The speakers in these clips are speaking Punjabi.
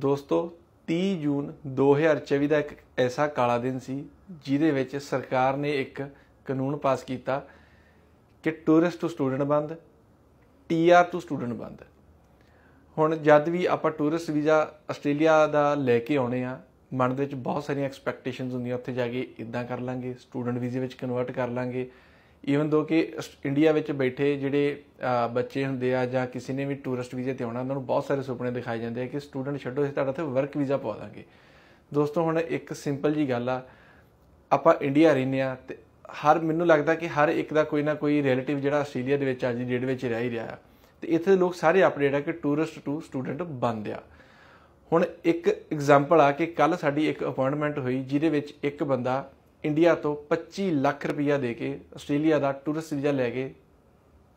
ਦੋਸਤੋ 30 ਜੂਨ 2024 ਦਾ ਇੱਕ ਐਸਾ ਕਾਲਾ ਦਿਨ ਸੀ ਜਿਹਦੇ ਵਿੱਚ ਸਰਕਾਰ ਨੇ ਇੱਕ ਕਾਨੂੰਨ ਪਾਸ ਕੀਤਾ ਕਿ ਟੂਰਿਸਟ ਟੂ ਸਟੂਡੈਂਟ ਬੰਦ ਟੀਆਰ ਟੂ ਸਟੂਡੈਂਟ ਬੰਦ ਹੁਣ ਜਦ ਵੀ ਆਪਾਂ ਟੂਰਿਸਟ ਵੀਜ਼ਾ ਆਸਟ੍ਰੇਲੀਆ ਦਾ ਲੈ ਕੇ ਆਉਣੇ ਆ ਮਨ ਦੇ ਵਿੱਚ ਬਹੁਤ ਸਾਰੀਆਂ ਐਕਸਪੈਕਟੇਸ਼ਨਸ ਹੁੰਦੀਆਂ ਉੱਥੇ ਜਾ ਕੇ ਇਦਾਂ ਕਰ ਲਾਂਗੇ ਸਟੂਡੈਂਟ ਵੀਜ਼ੇ ਵਿੱਚ ਕਨਵਰਟ ਕਰ ਲਾਂਗੇ ਈਵਨ ਦੋ ਕਿ ਇੰਡੀਆ ਵਿੱਚ ਬੈਠੇ ਜਿਹੜੇ ਬੱਚੇ ਹੁੰਦੇ ਆ ਜਾਂ ਕਿਸੇ ਨੇ ਵੀ ਟੂਰਿਸਟ ਵੀਜ਼ੇ ਤੇ ਆਉਣਾ ਉਹਨਾਂ ਨੂੰ ਬਹੁਤ ਸਾਰੇ ਸੁਪਨੇ ਦਿਖਾਏ ਜਾਂਦੇ ਆ ਕਿ ਸਟੂਡੈਂਟ ਛੱਡੋ ਇਸ ਤੁਹਾਡਾ ਤੇ ਵਰਕ ਵੀਜ਼ਾ ਪਾ ਦਾਂਗੇ ਦੋਸਤੋ ਹੁਣ ਇੱਕ ਸਿੰਪਲ ਜੀ ਗੱਲ ਆ ਆਪਾਂ ਇੰਡੀਆ ਰਹਿੰਦੇ ਆ ਤੇ ਹਰ ਮੈਨੂੰ ਲੱਗਦਾ ਕਿ ਹਰ ਇੱਕ ਦਾ ਕੋਈ ਨਾ ਕੋਈ ਰਿਲੇਟਿਵ ਜਿਹੜਾ ਆਸਟ੍ਰੇਲੀਆ ਦੇ ਵਿੱਚ ਅੱਜ ਦੀ ਡੇਟ ਵਿੱਚ ਰਹਿ ਹੀ ਰਿਹਾ ਆ ਤੇ ਇੱਥੇ ਲੋਕ ਸਾਰੇ ਅਪਡੇਟ ਆ ਕਿ ਟੂਰਿਸਟ ਟੂ ਸਟੂਡੈਂਟ ਬੰਦ ਆ ਹੁਣ ਇੱਕ ਐਗਜ਼ਾਮਪਲ ਆ ਕਿ ਕੱਲ ਸਾਡੀ ਇੱਕ ਅਪਾਇੰਟਮੈਂਟ ਹੋਈ ਜਿਹਦੇ ਵਿੱਚ ਇੱਕ ਬੰਦਾ ਇੰਡੀਆ ਤੋਂ 25 ਲੱਖ ਰੁਪਇਆ ਦੇ ਕੇ ਆਸਟ੍ਰੇਲੀਆ ਦਾ ਟੂਰਿਸਟ ਵੀਜ਼ਾ ਲੈ ਕੇ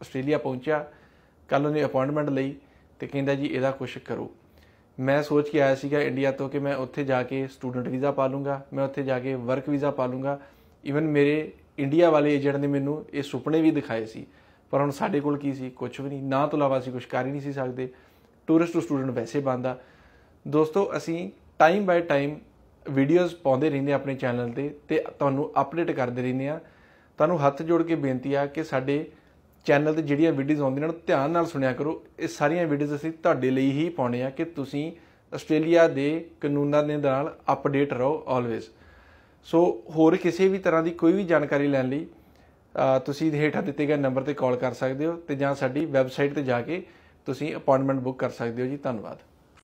ਆਸਟ੍ਰੇਲੀਆ ਪਹੁੰਚਿਆ ਕੱਲ ਉਹਨੇ ਅਪਾਇੰਟਮੈਂਟ ਲਈ ਤੇ ਕਹਿੰਦਾ ਜੀ ਇਹਦਾ ਕੁਝ ਕਰੋ ਮੈਂ ਸੋਚ ਕੇ ਆਇਆ ਸੀਗਾ ਇੰਡੀਆ ਤੋਂ ਕਿ ਮੈਂ ਉੱਥੇ ਜਾ ਕੇ ਸਟੂਡੈਂਟ ਵੀਜ਼ਾ ਪਾ ਲੂੰਗਾ ਮੈਂ ਉੱਥੇ ਜਾ ਕੇ ਵਰਕ ਵੀਜ਼ਾ ਪਾ ਲੂੰਗਾ ਇਵਨ ਮੇਰੇ ਇੰਡੀਆ ਵਾਲੇ ਏਜੰਟ ਨੇ ਮੈਨੂੰ ਇਹ ਸੁਪਨੇ ਵੀ ਦਿਖਾਏ ਸੀ ਪਰ ਹੁਣ ਸਾਡੇ ਕੋਲ ਕੀ ਸੀ ਕੁਝ ਵੀ ਨਹੀਂ ਨਾ ਤੋਂ ਇਲਾਵਾ ਅਸੀਂ ਕੁਝ ਕਰ ਹੀ ਨਹੀਂ ਸੀ ਸਕਦੇ ਟੂਰਿਸਟ ਟੂ ਸਟੂਡੈਂਟ ਵੈਸੇ ਬੰਦਾ ਦੋਸਤੋ ਅਸੀਂ ਟਾਈਮ ਬਾਈ ਟਾਈਮ ਵੀਡੀਓਜ਼ ਪਾਉਂਦੇ ਰਹਿੰਦੇ ਆ ਆਪਣੇ ਚੈਨਲ ਤੇ ਤੇ ਤੁਹਾਨੂੰ ਅਪਡੇਟ ਕਰਦੇ ਰਹਿੰਦੇ ਆ ਤੁਹਾਨੂੰ ਹੱਥ ਜੋੜ ਕੇ ਬੇਨਤੀ ਆ ਕਿ ਸਾਡੇ ਚੈਨਲ ਤੇ ਜਿਹੜੀਆਂ ਵੀਡੀਓਜ਼ ਆਉਂਦੀਆਂ ਨੇ ਧਿਆਨ ਨਾਲ ਸੁਣਿਆ ਕਰੋ ਇਹ ਸਾਰੀਆਂ ਵੀਡੀਓਜ਼ ਅਸੀਂ ਤੁਹਾਡੇ ਲਈ ਹੀ ਪਾਉਣੇ ਆ ਕਿ ਤੁਸੀਂ ਆਸਟ੍ਰੇਲੀਆ ਦੇ ਕਾਨੂੰਨਾਂ ਦੇ ਨਾਲ ਅਪਡੇਟ ਰਹੋ ਆਲਵੇਜ਼ ਸੋ ਹੋਰ ਕਿਸੇ ਵੀ ਤਰ੍ਹਾਂ ਦੀ ਕੋਈ ਵੀ ਜਾਣਕਾਰੀ ਲੈਣ ਲਈ ਤੁਸੀਂ ਹੇਠਾਂ ਦਿੱਤੇ ਗਏ ਨੰਬਰ ਤੇ ਕਾਲ ਕਰ ਸਕਦੇ ਹੋ ਤੇ ਜਾਂ ਸਾਡੀ ਵੈਬਸਾਈਟ ਤੇ ਜਾ ਕੇ ਤੁਸੀਂ ਅਪਾਇੰਟਮੈਂਟ ਬੁੱਕ ਕਰ ਸਕਦੇ ਹੋ ਜੀ ਧੰਨਵਾਦ